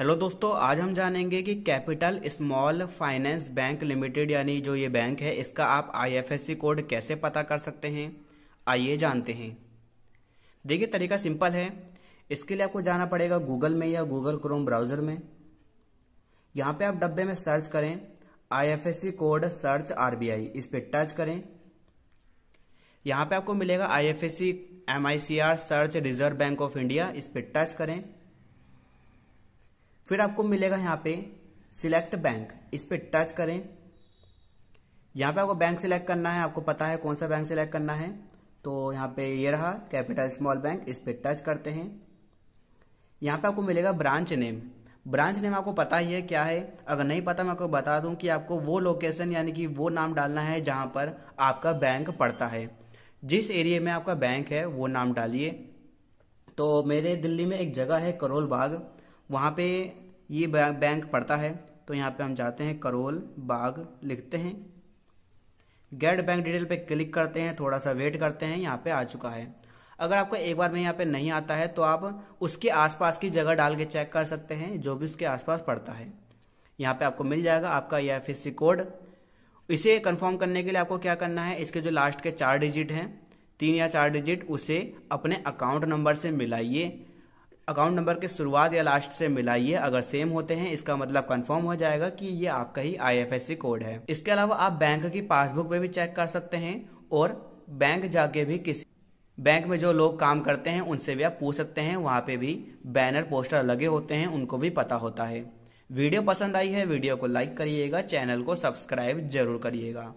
hello दोस्तों आज हम जानेंगे कि capital small finance bank limited यानी जो ये बैंक है इसका आप आईएफएससी कोड कैसे पता कर सकते हैं आइए जानते हैं देखिए तरीका सिंपल है इसके लिए आपको जाना पड़ेगा गूगल में या गूगल क्रोम ब्राउज़र में यहाँ पे आप डब्बे में सर्च करें आईएफएससी कोड सर्च आर इस पर टच करें यहाँ पर आपको मिलेगा I F search Reserve Bank of India इस पर टच करें फिर आपको मिलेगा यहाँ पे सिलेक्ट बैंक इस पर टच करें यहाँ पे आपको बैंक सिलेक्ट करना है आपको पता है कौन सा बैंक सिलेक्ट करना है तो यहाँ पे ये रहा कैपिटल स्मॉल बैंक इस पर टच करते हैं यहाँ पे आपको मिलेगा ब्रांच नेम ब्रांच नेम आपको पता ही है क्या है अगर नहीं पता मैं आपको बता दूं कि आपको वो लोकेशन यानी कि वो नाम डालना है जहां पर आपका बैंक पड़ता है जिस एरिया में आपका बैंक है वो नाम डालिए तो मेरे दिल्ली में एक जगह है करोल बाग वहाँ पे ये बैंक पड़ता है तो यहाँ पे हम जाते हैं करोल बाग लिखते हैं गेट बैंक डिटेल पे क्लिक करते हैं थोड़ा सा वेट करते हैं यहाँ पे आ चुका है अगर आपको एक बार में यहाँ पे नहीं आता है तो आप उसके आसपास की जगह डाल के चेक कर सकते हैं जो भी उसके आसपास पड़ता है यहाँ पे आपको मिल जाएगा आपका ये एफ कोड इसे कंफर्म करने के लिए आपको क्या करना है इसके जो लास्ट के चार डिजिट हैं तीन या चार डिजिट उसे अपने अकाउंट नंबर से मिलाइए अकाउंट नंबर के शुरुआत या लास्ट से मिलाइए अगर सेम होते हैं इसका मतलब कंफर्म हो जाएगा कि ये आपका ही आईएफएससी कोड है इसके अलावा आप बैंक की पासबुक में भी चेक कर सकते हैं और बैंक जाके भी किसी बैंक में जो लोग काम करते हैं उनसे भी आप पूछ सकते हैं वहाँ पे भी बैनर पोस्टर लगे होते हैं उनको भी पता होता है वीडियो पसंद आई है वीडियो को लाइक करिएगा चैनल को सब्सक्राइब जरूर करिएगा